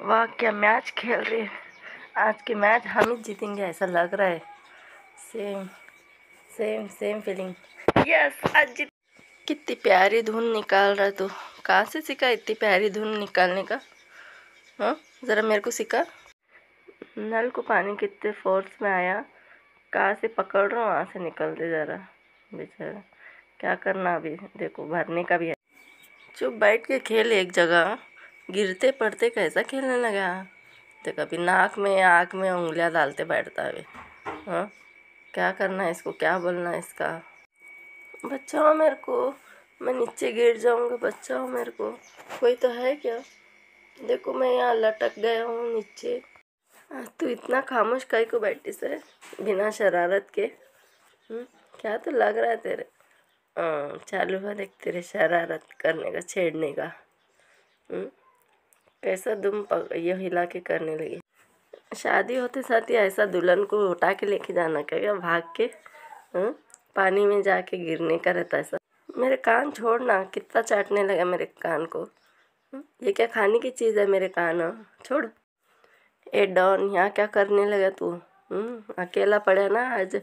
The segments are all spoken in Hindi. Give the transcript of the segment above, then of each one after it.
वाह क्या मैच खेल रहे हैं आज के मैच हम ही जीतेंगे ऐसा लग रहा है same same same feeling yes आज जीत कितनी प्यारी धुन निकाल रहा तो कहाँ से सीखा इतनी प्यारी धुन निकालने का हाँ ज़रा मेरे को सीखा नल को पानी कितने फोर्स में आया कहाँ से पकड़ रहा हूँ वहाँ से निकल दे ज़रा बेचारा क्या करना अभी देखो भरने का भी है चुप बैठ के खेल एक जगह हाँ। गिरते पड़ते कैसा खेलने लगा तो कभी नाक में आँख में उंगलियाँ डालते बैठता है हाँ क्या करना है इसको क्या बोलना है इसका बचाओ मेरे को मैं नीचे गिर जाऊँगा बचाओ मेरे को कोई तो है क्या देखो मैं यहाँ लटक गया हूँ नीचे हाँ, तू इतना खामोश कहीं को बैठी से बिना शरारत के हुँ? हम्म, क्या तो लग रहा है तेरे आ, हाँ, चालू है देख तेरे शरारत करने का छेड़ने का हुँ? हम्म, कैसा दुम पक ये हिला के करने लगी शादी होते साथ ही ऐसा दुल्हन को उठा के लेके जाना क्या भाग के हुँ? हम्म, पानी में जाके गिरने का रहता है ऐसा मेरे कान छोड़ना कितना चाटने लगा मेरे कान को हुँ? हम्म, ये क्या खाने की चीज़ है मेरे कान हाँ, छोड़ ए डॉन यहाँ क्या करने लगा तू हम्म, अकेला पड़ा ना आज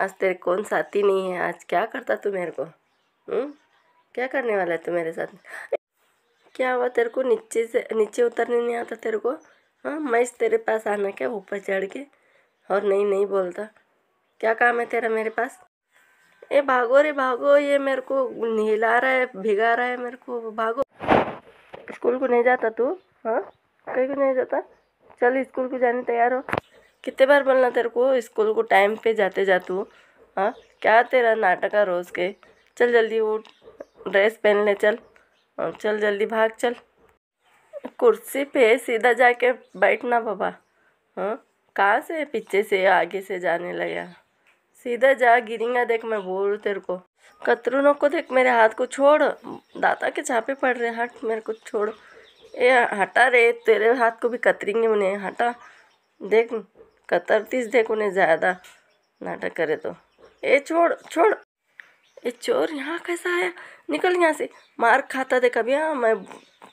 आज तेरे कौन साथी नहीं है आज क्या करता तू मेरे को हुँ? क्या करने वाला है तू मेरे साथ क्या हुआ तेरे को नीचे से नीचे उतरने नहीं आता तेरे को हाँ मैं इस तेरे पास आना क्या ऊपर चढ़ के और नहीं नहीं बोलता क्या काम है तेरा मेरे पास ए भागो रे भागो ये मेरे को हिला रहा है भिगा रहा है मेरे को भागो स्कूल को नहीं जाता तू हाँ कहीं को नहीं जाता चल स्कूल को जाने तैयार हो कितने बार बोलना तेरे को स्कूल को टाइम पे जाते जा तू हाँ क्या तेरा नाटक है रोज़ के चल जल्दी उठ ड्रेस पहन ले चल और चल जल्दी भाग चल कुर्सी पे सीधा जाके बैठना बाबा हाँ कहाँ से पीछे से आगे से जाने लगा सीधा जा गिरेंगा देख मैं बोल तेरे को कतरूनों को देख मेरे हाथ को छोड़ दाता के छापे पड़ रहे हट मेरे को छोड़ ए हटा रे तेरे हाथ को भी कतरेंगे उन्हें हटा देख कतरतीस देख उन्हें ज़्यादा नाटक करे तो ए छोड़ छोड़ ये चोर यहाँ कैसा आया निकल यहाँ से मार खाता देखा हाँ, भैया मैं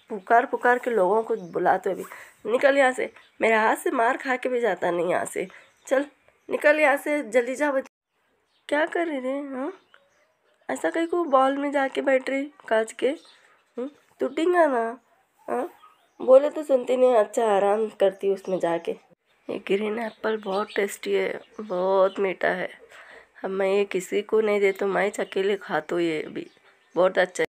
पुकार पुकार के लोगों को बुलाते भी निकल यहाँ से मेरे हाथ से मार खा के भी जाता नहीं यहाँ से चल निकल यहाँ से जल्दी जा क्या कर रही रे हाँ ऐसा कहीं को बॉल में जाके बैठ रही काज के हम्म, टूटेंगा ना हाँ बोले तो सुनती नहीं अच्छा आराम करती उसमें जाके ये ग्रीन एप्पल बहुत टेस्टी है बहुत मीठा है अब मैं ये किसी को नहीं दे तो मैं अकेले खा तो ये अभी बहुत अच्छा